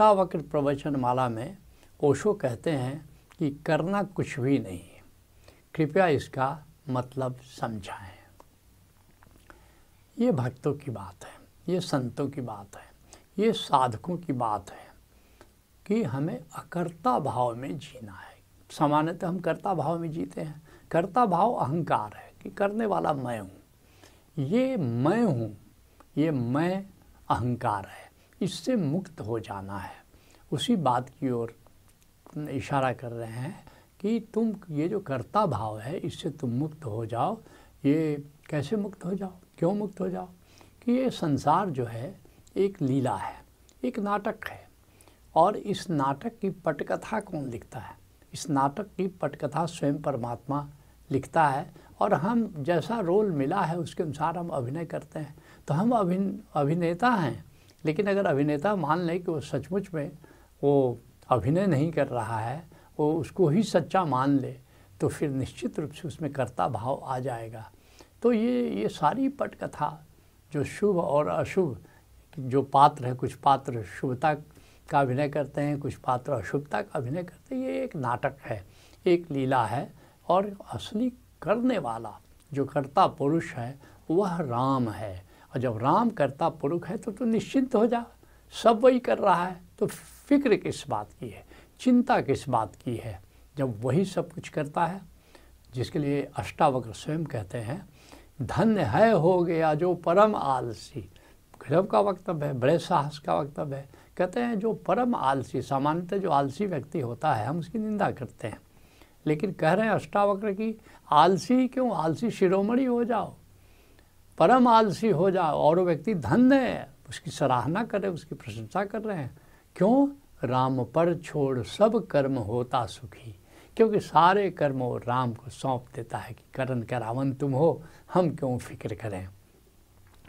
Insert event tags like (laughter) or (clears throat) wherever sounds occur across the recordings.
अष्टावक्र प्रवचन माला में ओशो कहते हैं कि करना कुछ भी नहीं कृपया इसका मतलब समझाएं ये भक्तों की बात है ये संतों की बात है ये साधकों की बात है कि हमें अकर्ता भाव में जीना है सामान्यतः हम कर्ता भाव में जीते हैं कर्ता भाव अहंकार है कि करने वाला मैं हूँ ये मैं हूँ ये मैं अहंकार है इससे मुक्त हो जाना है उसी बात की ओर इशारा कर रहे हैं कि तुम ये जो कर्ता भाव है इससे तुम मुक्त हो जाओ ये कैसे मुक्त हो जाओ क्यों मुक्त हो जाओ कि ये संसार जो है एक लीला है एक नाटक है और इस नाटक की पटकथा कौन लिखता है इस नाटक की पटकथा स्वयं परमात्मा लिखता है और हम जैसा रोल मिला है उसके अनुसार हम अभिनय करते हैं तो हम अभिन अभिनेता हैं लेकिन अगर अभिनेता मान ले कि वो सचमुच में वो अभिनय नहीं कर रहा है वो उसको ही सच्चा मान ले तो फिर निश्चित रूप से उसमें कर्ता भाव आ जाएगा तो ये ये सारी पटकथा जो शुभ और अशुभ जो पात्र है कुछ पात्र शुभता का अभिनय करते हैं कुछ पात्र अशुभता का अभिनय करते हैं ये एक नाटक है एक लीला है और असली करने वाला जो कर्ता पुरुष है वह राम है और जब राम करता पुरुष है तो तू निश्चिंत हो जा सब वही कर रहा है तो फिक्र किस बात की है चिंता किस बात की है जब वही सब कुछ करता है जिसके लिए अष्टावक्र स्वयं कहते हैं धन्य है हो गया जो परम आलसी गजब का वक्तव्य है बड़े साहस का वक्तव्य है कहते हैं जो परम आलसी सामान्यतः जो आलसी व्यक्ति होता है हम उसकी निंदा करते हैं लेकिन कह रहे हैं अष्टावक्र की आलसी क्यों आलसी शिरोमणि हो जाओ परम आलसी हो जाओ और वो व्यक्ति धन्य है उसकी सराहना कर रहे उसकी प्रशंसा कर रहे हैं क्यों राम पर छोड़ सब कर्म होता सुखी क्योंकि सारे कर्म वो राम को सौंप देता है कि करण करावन तुम हो हम क्यों फिक्र करें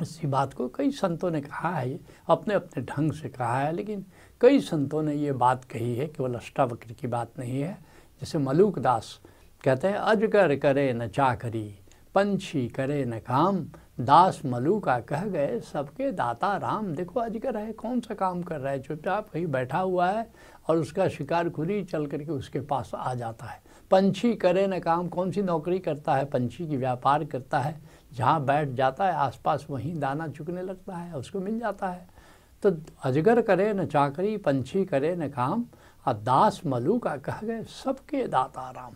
इसी बात को कई संतों ने कहा है अपने अपने ढंग से कहा है लेकिन कई संतों ने ये बात कही है केवल अष्टावक्र की बात नहीं है जैसे मलूक दास कहते हैं अजगर करे न चाकरी पंछी करे न काम दास मलू का कह गए सबके दाता राम देखो अजगर है कौन सा काम कर रहा है चुपचाप कहीं बैठा हुआ है और उसका शिकार खुली चल करके उसके पास आ जाता है पंछी करे न काम कौन सी नौकरी करता है पंछी की व्यापार करता है जहाँ बैठ जाता है आसपास वहीं दाना चुकने लगता है उसको मिल जाता है तो अजगर करे न चाकरी पंछी करे न काम और दास मलू का कह गए सबके दाता राम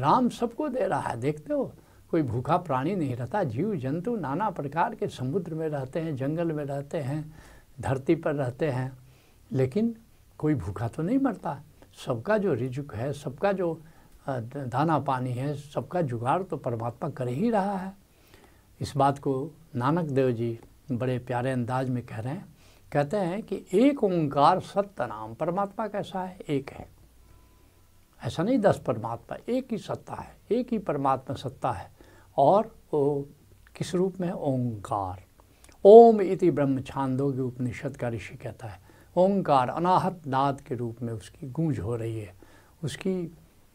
राम सबको दे रहा है देखते हो कोई भूखा प्राणी नहीं रहता जीव जंतु नाना प्रकार के समुद्र में रहते हैं जंगल में रहते हैं धरती पर रहते हैं लेकिन कोई भूखा तो नहीं मरता सबका जो रिजुक है सबका जो दाना पानी है सबका जुगाड़ तो परमात्मा कर ही रहा है इस बात को नानक देव जी बड़े प्यारे अंदाज में कह रहे हैं कहते हैं कि एक ओंकार सत्य नाम परमात्मा कैसा है एक है ऐसा नहीं दस परमात्मा एक ही सत्ता है एक ही परमात्मा सत्ता है और ओ, किस रूप में ओंकार ओम इति ब्रह्म छांदों की उपनिषद का ऋषि कहता है ओंकार अनाहत नाद के रूप में उसकी गूंज हो रही है उसकी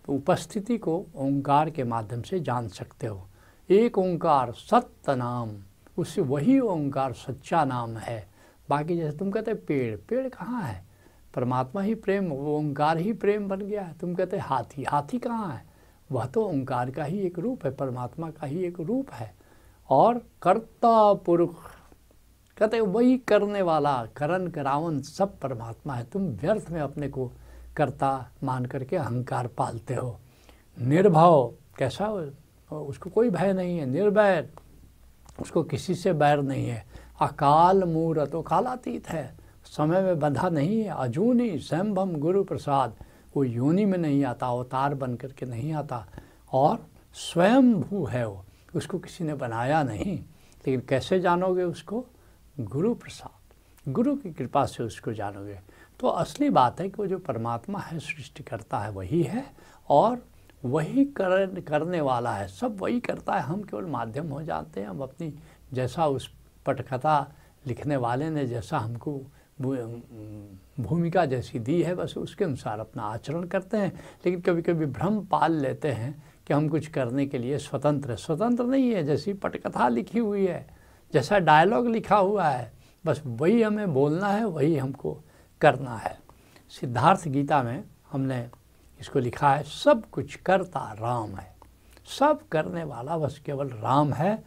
उपस्थिति को ओंकार के माध्यम से जान सकते हो एक ओंकार सत्य नाम उससे वही ओंकार सच्चा नाम है बाकी जैसे तुम कहते पेड़ पेड़ कहाँ है परमात्मा ही प्रेम ओंकार ही प्रेम बन गया है तुम कहते हाथी हाथी कहाँ है वह तो ओंकार का ही एक रूप है परमात्मा का ही एक रूप है और कर्ता पुरुष कहते वही करने वाला करण करावन सब परमात्मा है तुम व्यर्थ में अपने को कर्ता मान करके अहंकार पालते हो निर्भव कैसा हो उसको कोई भय नहीं है निर्भय उसको किसी से बैर नहीं है अकाल मूर्त तो कालातीत है समय में बंधा नहीं है अजूनी स्वयंभम गुरु प्रसाद वो योनि में नहीं आता अवतार बन करके नहीं आता और स्वयं भू है वो उसको किसी ने बनाया नहीं लेकिन कैसे जानोगे उसको गुरु प्रसाद गुरु की कृपा से उसको जानोगे तो असली बात है कि वो जो परमात्मा है सृष्टि करता है वही है और वही कर करने वाला है सब वही करता है हम केवल माध्यम हो जाते हैं हम अपनी जैसा उस पटकथा लिखने वाले ने जैसा हमको भूमिका जैसी दी है बस उसके अनुसार अपना आचरण करते हैं लेकिन कभी कभी भ्रम पाल लेते हैं कि हम कुछ करने के लिए स्वतंत्र स्वतंत्र नहीं है जैसी पटकथा लिखी हुई है जैसा डायलॉग लिखा हुआ है बस वही हमें बोलना है वही हमको करना है सिद्धार्थ गीता में हमने इसको लिखा है सब कुछ करता राम है सब करने वाला बस केवल राम है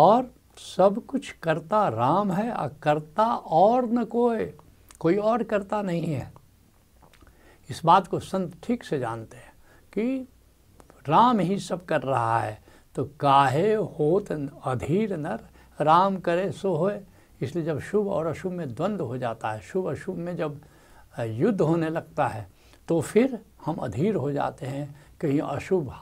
और सब कुछ करता राम है और करता और न कोई कोई और करता नहीं है इस बात को संत ठीक से जानते हैं कि राम ही सब कर रहा है तो काहे होत अधीर नर राम करे सो होए इसलिए जब शुभ और अशुभ में द्वंद्व हो जाता है शुभ अशुभ में जब युद्ध होने लगता है तो फिर हम अधीर हो जाते हैं कहीं अशुभ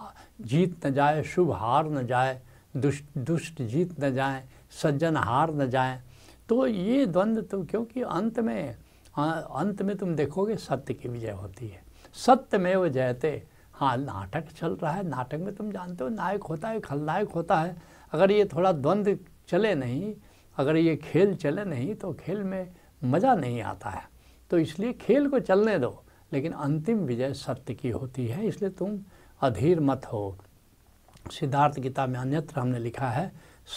जीत न जाए शुभ हार न जाए दुष्ट दुष्ट जीत न जाए सज्जन हार न जाए तो ये द्वंद्व तो क्योंकि अंत में अंत में तुम देखोगे सत्य की विजय होती है सत्य में वो जयते हाँ नाटक चल रहा है नाटक में तुम जानते हो नायक होता है खलनायक होता है अगर ये थोड़ा द्वंद्व चले नहीं अगर ये खेल चले नहीं तो खेल में मज़ा नहीं आता है तो इसलिए खेल को चलने दो लेकिन अंतिम विजय सत्य की होती है इसलिए तुम अधीर मत हो सिद्धार्थ गीता में अन्यत्र हमने लिखा है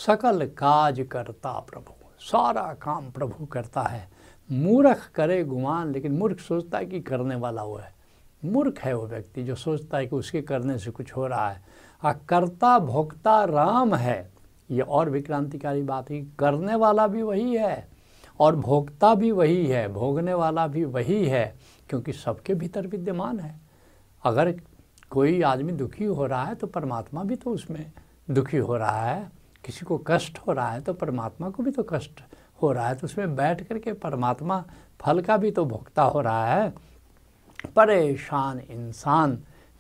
सकल काज करता प्रभु सारा काम प्रभु करता है मूर्ख करे गुमान लेकिन मूर्ख सोचता है कि करने वाला वो है मूर्ख है वो व्यक्ति जो सोचता है कि उसके करने से कुछ हो रहा है आ कर्ता भोक्ता राम है ये और विक्रांतिकारी बात है करने वाला भी वही है और भोक्ता भी वही है भोगने वाला भी वही है क्योंकि सबके भीतर विद्यमान है अगर कोई आदमी दुखी हो रहा है तो परमात्मा भी तो उसमें दुखी हो रहा है किसी को कष्ट हो रहा है तो परमात्मा को भी तो कष्ट हो रहा है तो उसमें बैठ करके परमात्मा फल का भी तो भोक्ता हो रहा है परेशान इंसान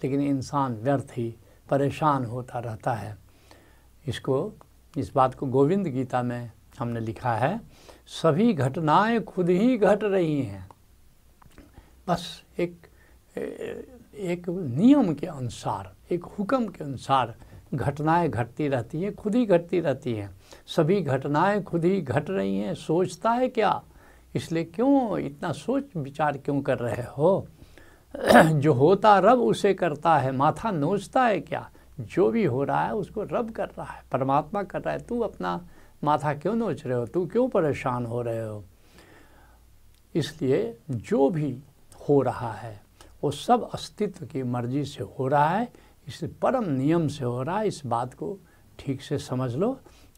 लेकिन इंसान व्यर्थ ही परेशान होता रहता है इसको इस बात को गोविंद गीता में हमने लिखा है सभी घटनाएं खुद ही घट रही हैं बस एक एक नियम के अनुसार एक हुक्म के अनुसार घटनाएं घटती रहती हैं खुद ही घटती रहती हैं सभी घटनाएं खुद ही घट रही हैं सोचता है क्या इसलिए क्यों इतना सोच विचार क्यों कर रहे हो (clears throat) जो होता रब उसे करता है माथा नोचता है क्या जो भी हो रहा है उसको रब कर रहा है परमात्मा कर रहा है तू अपना माथा क्यों नोच रहे हो तू क्यों परेशान हो रहे हो इसलिए जो भी हो रहा है वो सब अस्तित्व की मर्जी से हो रहा है इस परम नियम से हो रहा है इस बात को ठीक से समझ लो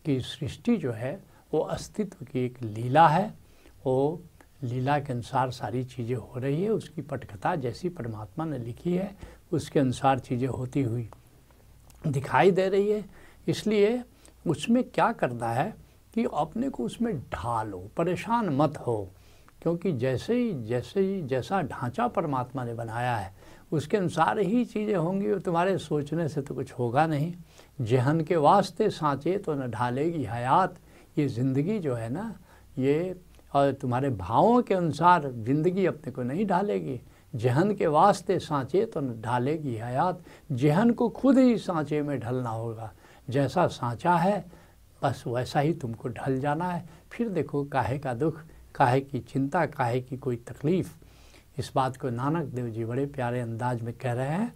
कि सृष्टि जो है वो अस्तित्व की एक लीला है वो लीला के अनुसार सारी चीज़ें हो रही है उसकी पटकथा जैसी परमात्मा ने लिखी है उसके अनुसार चीज़ें होती हुई दिखाई दे रही है इसलिए उसमें क्या करना है कि अपने को उसमें ढालो परेशान मत हो क्योंकि जैसे ही जैसे ही जैसा ढांचा परमात्मा ने बनाया है उसके अनुसार ही चीज़ें होंगी और तुम्हारे सोचने से तो कुछ होगा नहीं जहन के वास्ते सांचे तो न ढालेगी हयात ये ज़िंदगी जो है ना ये और तुम्हारे भावों के अनुसार ज़िंदगी अपने को नहीं ढालेगी जहन के वास्ते सांचे तो न ढालेगी हयात जहन को खुद ही सांचे में ढलना होगा जैसा सांचा है बस वैसा ही तुमको ढल जाना है फिर देखो काहे का दुख काहे की चिंता काहे की कोई तकलीफ़ इस बात को नानक देव जी बड़े प्यारे अंदाज में कह रहे हैं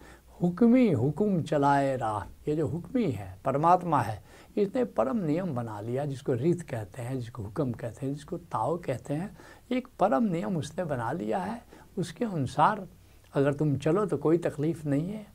हुक्मी हुक्म चलाए राह ये जो हुक्मी है परमात्मा है इसने परम नियम बना लिया जिसको रीत कहते हैं जिसको हुक्म कहते हैं जिसको ताव कहते हैं एक परम नियम उसने बना लिया है उसके अनुसार अगर तुम चलो तो कोई तकलीफ़ नहीं है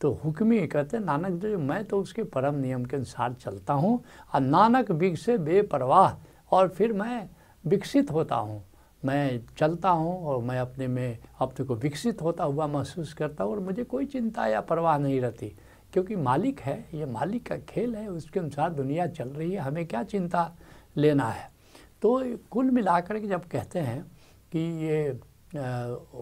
तो हुक्मी कहते नानक देव मैं तो उसके परम नियम के अनुसार चलता हूँ और नानक बिग से बेपरवाह और फिर मैं विकसित होता हूँ मैं चलता हूँ और मैं अपने में अपने को विकसित होता हुआ महसूस करता हूँ और मुझे कोई चिंता या परवाह नहीं रहती क्योंकि मालिक है ये मालिक का खेल है उसके अनुसार दुनिया चल रही है हमें क्या चिंता लेना है तो कुल मिलाकर के जब कहते हैं कि ये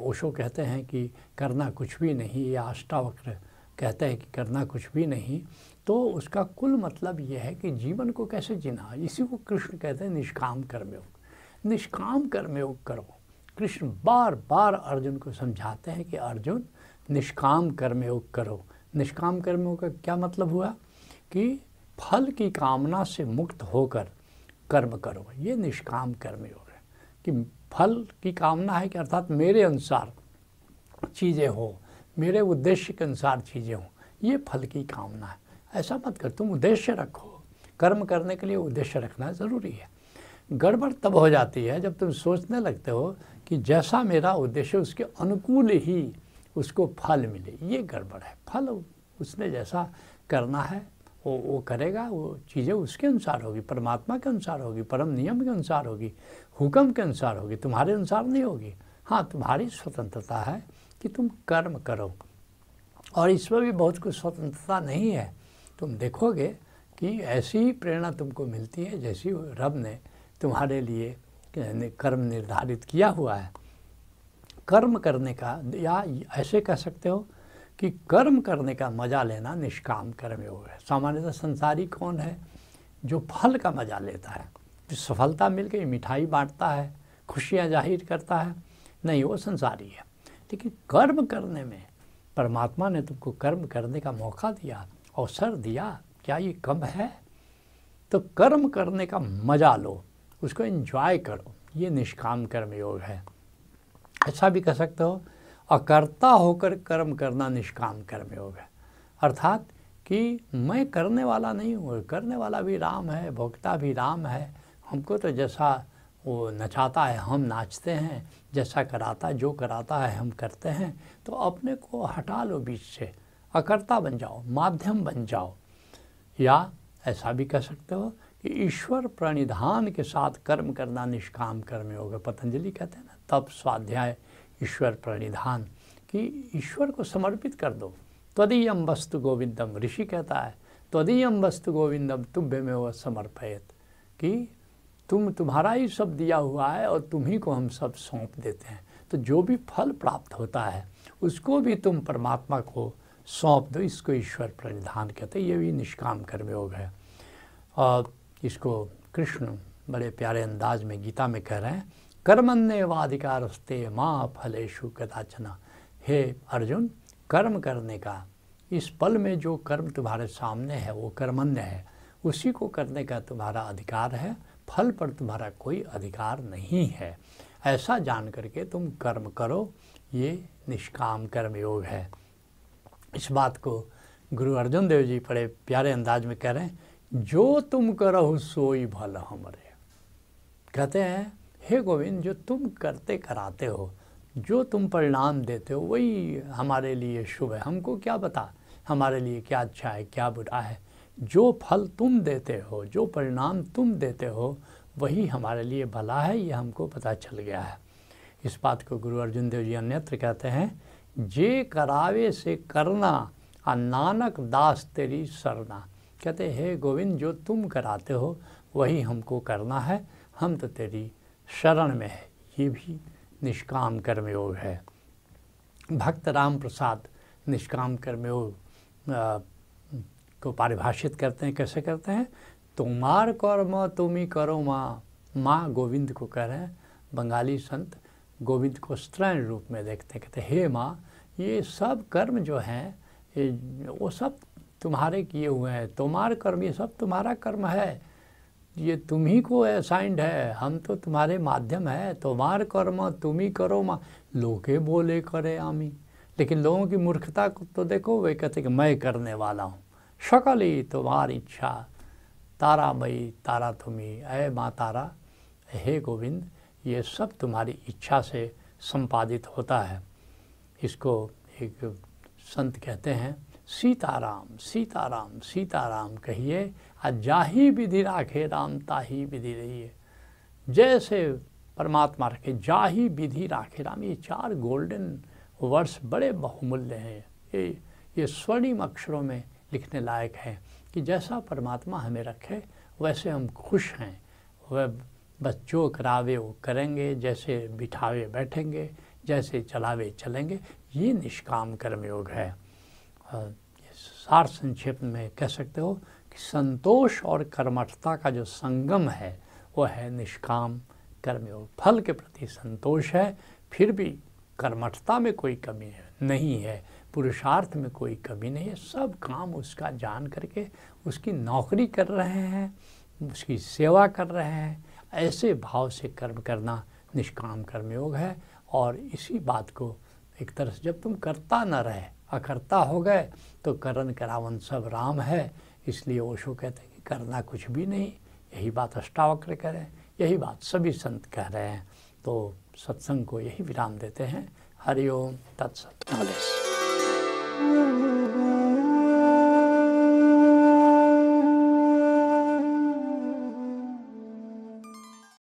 ओशो कहते हैं कि करना कुछ भी नहीं या अष्टावक्र कहते हैं कि करना कुछ भी नहीं तो उसका कुल मतलब यह है कि जीवन को कैसे जीना इसी को कृष्ण कहते हैं निष्काम कर्मयोग निष्काम कर्मयोग करो कृष्ण बार बार अर्जुन को समझाते हैं कि अर्जुन निष्काम कर्मयोग करो निष्काम कर्मयोग का क्या मतलब हुआ कि फल की कामना से मुक्त होकर कर्म करो ये निष्काम कर्मयोग है कि फल की कामना है कि अर्थात मेरे अनुसार चीज़ें हो मेरे उद्देश्य के अनुसार चीज़ें हों ये फल की कामना है ऐसा मत कर तुम उद्देश्य रखो कर्म करने के लिए उद्देश्य रखना ज़रूरी है गड़बड़ तब हो जाती है जब तुम सोचने लगते हो कि जैसा मेरा उद्देश्य उसके अनुकूल ही उसको फल मिले ये गड़बड़ है फल उसने जैसा करना है वो वो करेगा वो चीज़ें उसके अनुसार होगी परमात्मा के अनुसार होगी परम नियम के अनुसार होगी हुक्म के अनुसार होगी तुम्हारे अनुसार नहीं होगी हाँ तुम्हारी स्वतंत्रता है कि तुम कर्म करो और इसमें भी बहुत कुछ स्वतंत्रता नहीं है तुम देखोगे कि ऐसी प्रेरणा तुमको मिलती है जैसी रब ने तुम्हारे लिए कर्म निर्धारित किया हुआ है कर्म करने का या ऐसे कह सकते हो कि कर्म करने का मजा लेना निष्काम कर्म योग है सामान्यतः संसारी कौन है जो फल का मजा लेता है सफलता मिल गई मिठाई बांटता है खुशियाँ जाहिर करता है नहीं वो संसारी है लेकिन कर्म करने में परमात्मा ने तुमको कर्म करने का मौका दिया अवसर दिया क्या ये कम है तो कर्म करने का मजा लो उसको एंजॉय करो ये निष्काम कर्म योग है ऐसा अच्छा भी कह सकते हो अकर्ता होकर कर्म करना निष्काम कर्म योग है अर्थात कि मैं करने वाला नहीं हूँ करने वाला भी राम है भोक्ता भी राम है हमको तो जैसा वो नचाता है हम नाचते हैं जैसा कराता जो कराता है हम करते हैं तो अपने को हटा लो बीच से अकर्ता बन जाओ माध्यम बन जाओ या ऐसा भी कह सकते हो कि ईश्वर प्रणिधान के साथ कर्म करना निष्काम कर्म योग पतंजलि कहते हैं ना तप स्वाध्याय ईश्वर प्रणिधान कि ईश्वर को समर्पित कर दो त्वदीयम वस्तु गोविंदम ऋषि कहता है त्वदीयम वस्तु गोविंदम तुभ्य में वह समर्पयत कि तुम तुम्हारा ही सब दिया हुआ है और तुम्ही को हम सब सौंप देते हैं तो जो भी फल प्राप्त होता है उसको भी तुम परमात्मा को सौंप दो इसको ईश्वर प्रणिधान कहते हैं ये भी निष्काम कर्मयोग है और इसको कृष्ण बड़े प्यारे अंदाज में गीता में कह रहे हैं कर्मण्य वाधिकारस्ते माँ फलेशु कदाचना हे अर्जुन कर्म करने का इस पल में जो कर्म तुम्हारे सामने है वो कर्मण्य है उसी को करने का तुम्हारा अधिकार है फल पर तुम्हारा कोई अधिकार नहीं है ऐसा जान करके तुम कर्म करो ये निष्काम कर्म योग है इस बात को गुरु अर्जुन देव जी बड़े प्यारे अंदाज में कह रहे हैं जो तुम करो सोई भला हमारे कहते हैं हे गोविंद जो तुम करते कराते हो जो तुम परिणाम देते हो वही हमारे लिए शुभ है हमको क्या बता हमारे लिए क्या अच्छा है क्या बुरा है जो फल तुम देते हो जो परिणाम तुम देते हो वही हमारे लिए भला है ये हमको पता चल गया है इस बात को गुरु अर्जुन देव जी अन्यत्र कहते हैं जे करावे से करना और नानक दास तेरी सरना कहते हे गोविंद जो तुम कराते हो वही हमको करना है हम तो तेरी शरण में है ये भी निष्काम कर्मयोग है भक्त राम प्रसाद निष्काम कर्मयोग को परिभाषित करते हैं कैसे करते हैं तुम्हार कर्म तुम ही करो माँ माँ गोविंद को कह रहे हैं बंगाली संत गोविंद को स्त्रैण रूप में देखते हैं कहते हे माँ ये सब कर्म जो हैं वो सब तुम्हारे किए हुए हैं तुम्हार कर्म ये सब तुम्हारा कर्म है ये तुम ही को असाइंड है हम तो तुम्हारे माध्यम है तुम्हार कर्म तुम ही करो माँ लोगे बोले करे आमी लेकिन लोगों की मूर्खता को तो देखो वे कहते कि मैं करने वाला हूँ शकल ही तुम्हार इच्छा तारा मई तारा तुम्ही अय माँ तारा हे गोविंद ये सब तुम्हारी इच्छा से संपादित होता है इसको एक संत कहते हैं सीताराम सीताराम सीताराम कहिए आ जाही विधि राखे राम ताही विधि रहिए जैसे परमात्मा रखे जाही विधि राखे राम ये चार गोल्डन वर्ष बड़े बहुमूल्य हैं ये ये स्वर्णिम अक्षरों में लिखने लायक हैं कि जैसा परमात्मा हमें रखे वैसे हम खुश हैं वह बस जो करावे वो करेंगे जैसे बिठावे बैठेंगे जैसे चलावे चलेंगे ये निष्काम कर्मयोग है सार संक्षेप में कह सकते हो कि संतोष और कर्मठता का जो संगम है वो है निष्काम कर्मयोग फल के प्रति संतोष है फिर भी कर्मठता में कोई कमी नहीं है पुरुषार्थ में कोई कमी नहीं है सब काम उसका जान करके उसकी नौकरी कर रहे हैं उसकी सेवा कर रहे हैं ऐसे भाव से कर्म करना निष्काम कर्मयोग है और इसी बात को एक तरह से जब तुम करता न रहे अकर्ता हो गए तो करण करावन सब राम है इसलिए ओशो कहते हैं कि करना कुछ भी नहीं यही बात अष्टावक्र कह रहे हैं यही बात सभी संत कह रहे हैं तो सत्संग को यही विराम देते हैं हरिओम तत्सत